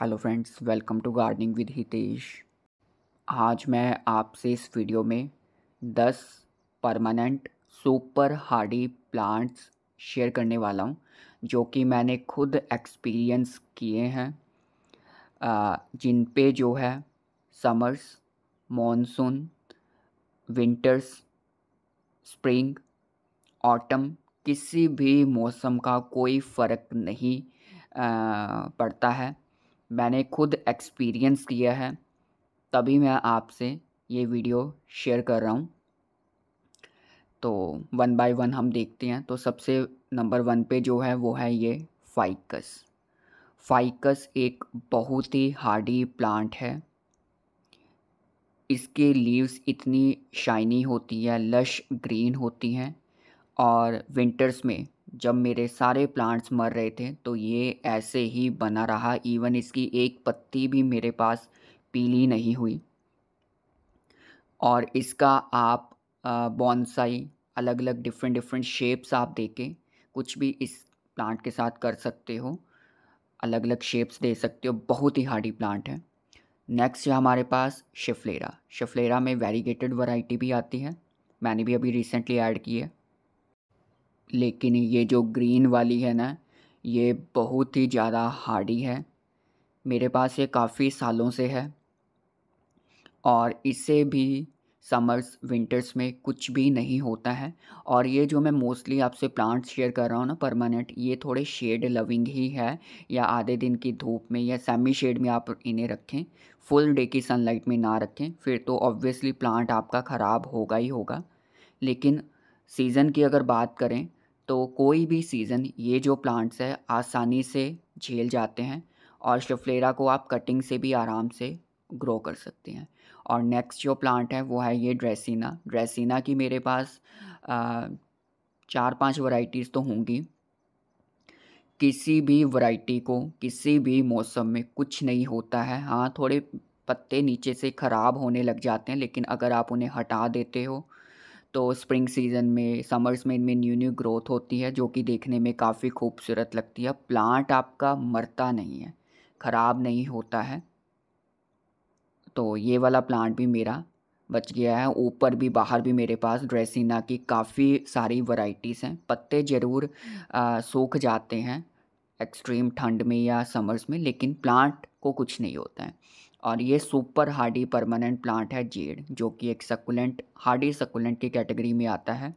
hello friends welcome to gardening with Hitesh आज मैं आपसे इस वीडियो में 10 permanent super hardy plants share करने वाला हूँ जो कि मैंने खुद एक्सपीरियंस किए हैं जिन पे जो है summers monsoon winters spring autumn किसी भी मौसम का कोई फ़र्क नहीं पड़ता है मैंने खुद एक्सपीरियंस किया है तभी मैं आपसे ये वीडियो शेयर कर रहा हूँ तो वन बाय वन हम देखते हैं तो सबसे नंबर वन पे जो है वो है ये फाइकस फाइकस एक बहुत ही हार्डी प्लांट है इसके लीव्स इतनी शाइनी होती है लश ग्रीन होती हैं और विंटर्स में जब मेरे सारे प्लांट्स मर रहे थे तो ये ऐसे ही बना रहा इवन इसकी एक पत्ती भी मेरे पास पीली नहीं हुई और इसका आप बॉन्साई अलग अलग डिफरेंट डिफरेंट शेप्स आप देके कुछ भी इस प्लांट के साथ कर सकते हो अलग अलग शेप्स दे सकते हो बहुत ही हार्डी प्लांट है नेक्स्ट है हमारे पास शिफलेरा शिफलेरा में वेरीगेटेड वैरायटी भी आती है मैंने भी अभी रिसेंटली ऐड की है लेकिन ये जो ग्रीन वाली है ना ये बहुत ही ज़्यादा हार्डी है मेरे पास ये काफ़ी सालों से है और इसे भी समर्स विंटर्स में कुछ भी नहीं होता है और ये जो मैं मोस्टली आपसे प्लांट्स शेयर कर रहा हूँ ना परमानेंट ये थोड़े शेड लविंग ही है या आधे दिन की धूप में या सेमी शेड में आप इन्हें रखें फुल डे की सनलाइट में ना रखें फिर तो ऑब्वियसली प्लांट आपका ख़राब होगा ही होगा लेकिन सीज़न की अगर बात करें तो कोई भी सीज़न ये जो प्लांट्स है आसानी से झेल जाते हैं और शफ्लेरा को आप कटिंग से भी आराम से ग्रो कर सकते हैं और नेक्स्ट जो प्लांट है वो है ये ड्रेसिना ड्रेसिना की मेरे पास आ, चार पांच वैरायटीज़ तो होंगी किसी भी वैरायटी को किसी भी मौसम में कुछ नहीं होता है हाँ थोड़े पत्ते नीचे से ख़राब होने लग जाते हैं लेकिन अगर आप उन्हें हटा देते हो तो स्प्रिंग सीज़न में समर्स में इनमें न्यू न्यू ग्रोथ होती है जो कि देखने में काफ़ी खूबसूरत लगती है प्लांट आपका मरता नहीं है ख़राब नहीं होता है तो ये वाला प्लांट भी मेरा बच गया है ऊपर भी बाहर भी मेरे पास ड्रेसिना की काफ़ी सारी वराइटीज़ हैं पत्ते ज़रूर सूख जाते हैं एक्सट्रीम ठंड में या समर्स में लेकिन प्लांट को कुछ नहीं होता है और ये सुपर हार्डी परमानेंट प्लांट है जेड जो कि एक सकुलेंट हार्डी सकुलेंट की कैटेगरी में आता है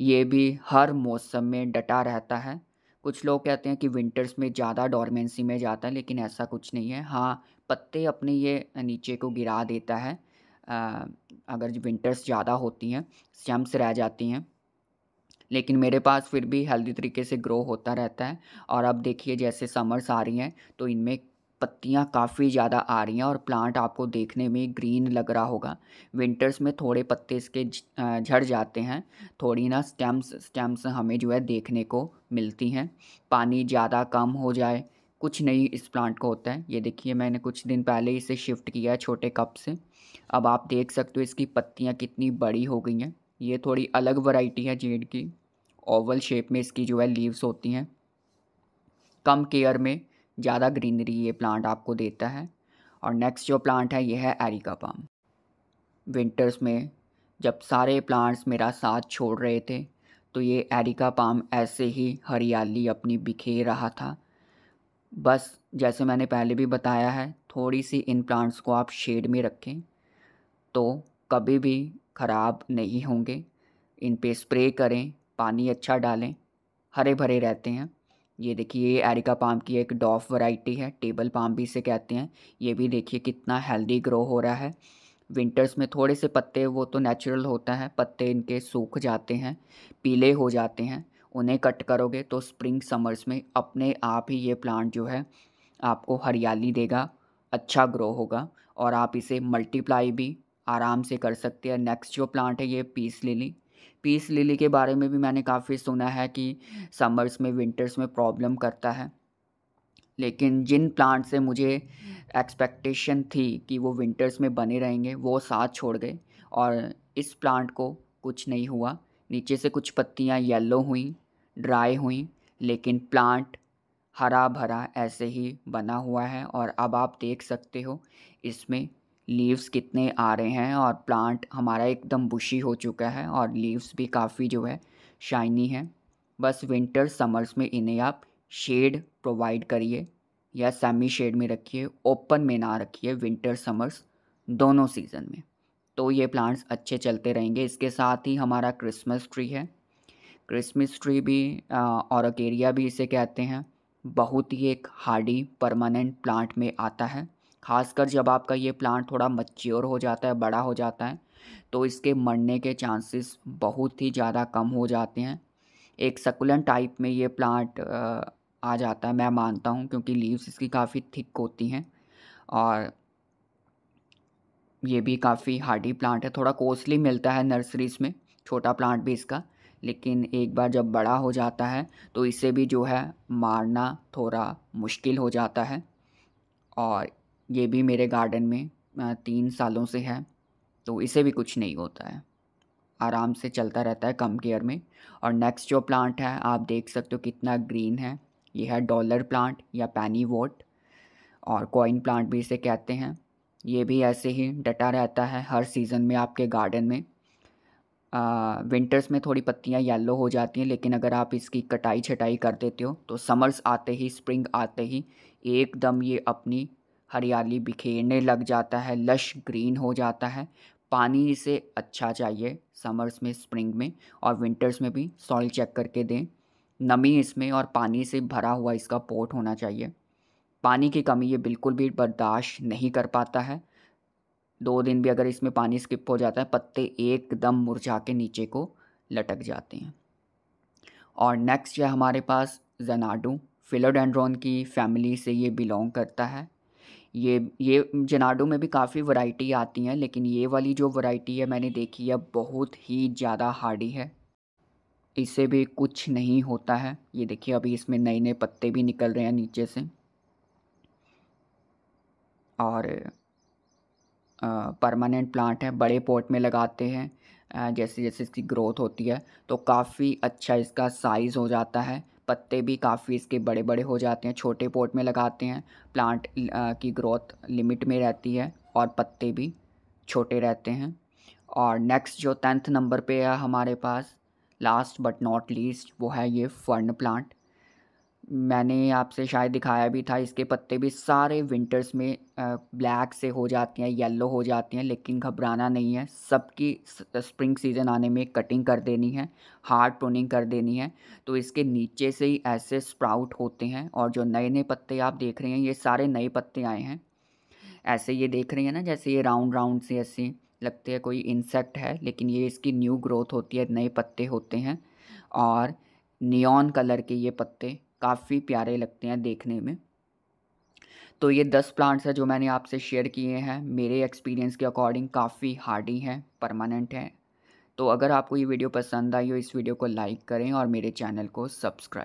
ये भी हर मौसम में डटा रहता है कुछ लोग कहते हैं कि विंटर्स में ज़्यादा डॉर्मेंसी में जाता है लेकिन ऐसा कुछ नहीं है हाँ पत्ते अपने ये नीचे को गिरा देता है आ, अगर विंटर्स ज़्यादा होती हैं स्टम्प्स रह जाती हैं लेकिन मेरे पास फिर भी हेल्दी तरीके से ग्रो होता रहता है और अब देखिए जैसे समर्स आ रही हैं तो इनमें पत्तियाँ काफ़ी ज़्यादा आ रही हैं और प्लांट आपको देखने में ग्रीन लग रहा होगा विंटर्स में थोड़े पत्ते इसके झड़ जाते हैं थोड़ी ना स्टेम्स स्टेम्स हमें जो है देखने को मिलती हैं पानी ज़्यादा कम हो जाए कुछ नहीं इस प्लांट को होता है ये देखिए मैंने कुछ दिन पहले इसे शिफ्ट किया है छोटे कप से अब आप देख सकते हो इसकी पत्तियाँ कितनी बड़ी हो गई हैं ये थोड़ी अलग वैरायटी है जेड की ओवल शेप में इसकी जो है लीव्स होती हैं कम केयर में ज़्यादा ग्रीनरी ये प्लांट आपको देता है और नेक्स्ट जो प्लांट है ये है एरिका पाम विंटर्स में जब सारे प्लांट्स मेरा साथ छोड़ रहे थे तो ये एरिका पाम ऐसे ही हरियाली अपनी बिखेर रहा था बस जैसे मैंने पहले भी बताया है थोड़ी सी इन प्लांट्स को आप शेड में रखें तो कभी भी ख़राब नहीं होंगे इन पे स्प्रे करें पानी अच्छा डालें हरे भरे रहते हैं ये देखिए ये एरिका पाम की एक डॉफ वैरायटी है टेबल पाम भी इसे कहते हैं ये भी देखिए कितना हेल्दी ग्रो हो रहा है विंटर्स में थोड़े से पत्ते वो तो नेचुरल होता है पत्ते इनके सूख जाते हैं पीले हो जाते हैं उन्हें कट करोगे तो स्प्रिंग समर्स में अपने आप ही ये प्लांट जो है आपको हरियाली देगा अच्छा ग्रो होगा और आप इसे मल्टीप्लाई भी आराम से कर सकते हैं नेक्स्ट जो प्लांट है ये पीस लिली पीस लिली के बारे में भी मैंने काफ़ी सुना है कि समर्स में विंटर्स में प्रॉब्लम करता है लेकिन जिन प्लांट से मुझे एक्सपेक्टेशन थी कि वो विंटर्स में बने रहेंगे वो साथ छोड़ गए और इस प्लांट को कुछ नहीं हुआ नीचे से कुछ पत्तियाँ येलो हुई ड्राई हुई लेकिन प्लांट हरा भरा ऐसे ही बना हुआ है और अब आप देख सकते हो इसमें लीव्स कितने आ रहे हैं और प्लांट हमारा एकदम बुशी हो चुका है और लीव्स भी काफ़ी जो है शाइनी है बस विंटर समर्स में इन्हें आप शेड प्रोवाइड करिए या सेमी शेड में रखिए ओपन में ना रखिए विंटर समर्स दोनों सीज़न में तो ये प्लांट्स अच्छे चलते रहेंगे इसके साथ ही हमारा क्रिसमस ट्री है क्रिसमस ट्री भी और अकेरिया भी इसे कहते हैं बहुत ही एक हार्डी परमानेंट प्लांट में आता है खासकर जब आपका ये प्लांट थोड़ा मच्योर हो जाता है बड़ा हो जाता है तो इसके मरने के चांसेस बहुत ही ज़्यादा कम हो जाते हैं एक सकुलन टाइप में ये प्लांट आ जाता है मैं मानता हूँ क्योंकि लीव्स इसकी काफ़ी थिक होती हैं और ये भी काफ़ी हार्डी प्लांट है थोड़ा कॉस्टली मिलता है नर्सरीज़ में छोटा प्लांट भी इसका लेकिन एक बार जब बड़ा हो जाता है तो इसे भी जो है मारना थोड़ा मुश्किल हो जाता है और ये भी मेरे गार्डन में तीन सालों से है तो इसे भी कुछ नहीं होता है आराम से चलता रहता है कम केयर में और नेक्स्ट जो प्लांट है आप देख सकते हो कितना ग्रीन है ये है डॉलर प्लांट या पैनी वोट और कॉइन प्लांट भी इसे कहते हैं ये भी ऐसे ही डटा रहता है हर सीज़न में आपके गार्डन में आ, विंटर्स में थोड़ी पत्तियां येलो हो जाती हैं लेकिन अगर आप इसकी कटाई छटाई कर देते हो तो समर्स आते ही स्प्रिंग आते ही एकदम ये अपनी हरियाली बिखेरने लग जाता है लश ग्रीन हो जाता है पानी इसे अच्छा चाहिए समर्स में स्प्रिंग में और विंटर्स में भी सॉइल चेक करके दें नमी इसमें और पानी से भरा हुआ इसका पोर्ट होना चाहिए पानी की कमी ये बिल्कुल भी बर्दाश्त नहीं कर पाता है दो दिन भी अगर इसमें पानी स्किप हो जाता है पत्ते एकदम मुरझा के नीचे को लटक जाते हैं और नेक्स्ट है हमारे पास जनाडू फिलोडेंड्रॉन की फैमिली से ये बिलोंग करता है ये ये जनाडो में भी काफ़ी वैरायटी आती हैं लेकिन ये वाली जो वैरायटी है मैंने देखी है बहुत ही ज़्यादा हार्डी है इसे भी कुछ नहीं होता है ये देखिए अभी इसमें नए नए पत्ते भी निकल रहे हैं नीचे से और परमानेंट प्लांट है बड़े पॉट में लगाते हैं जैसे जैसे इसकी ग्रोथ होती है तो काफ़ी अच्छा इसका साइज़ हो जाता है पत्ते भी काफ़ी इसके बड़े बड़े हो जाते हैं छोटे पोट में लगाते हैं प्लांट की ग्रोथ लिमिट में रहती है और पत्ते भी छोटे रहते हैं और नेक्स्ट जो टेंथ नंबर पे है हमारे पास लास्ट बट नॉट लीस्ट वो है ये फर्न प्लांट मैंने आपसे शायद दिखाया भी था इसके पत्ते भी सारे विंटर्स में ब्लैक से हो जाती हैं येलो हो जाती हैं लेकिन घबराना नहीं है सबकी स्प्रिंग सीज़न आने में कटिंग कर देनी है हार्ड प्रोनिंग कर देनी है तो इसके नीचे से ही ऐसे स्प्राउट होते हैं और जो नए नए पत्ते आप देख रहे हैं ये सारे नए पत्ते आए हैं ऐसे ये देख रहे हैं ना जैसे ये राउंड राउंड से ऐसे लगते हैं कोई इंसेक्ट है लेकिन ये इसकी न्यू ग्रोथ होती है नए पत्ते होते हैं और नियॉन कलर के ये पत्ते काफ़ी प्यारे लगते हैं देखने में तो ये दस प्लांट्स हैं जो मैंने आपसे शेयर किए हैं मेरे एक्सपीरियंस के अकॉर्डिंग काफ़ी हार्डी हैं परमानेंट हैं तो अगर आपको ये वीडियो पसंद आई हो इस वीडियो को लाइक करें और मेरे चैनल को सब्सक्राइब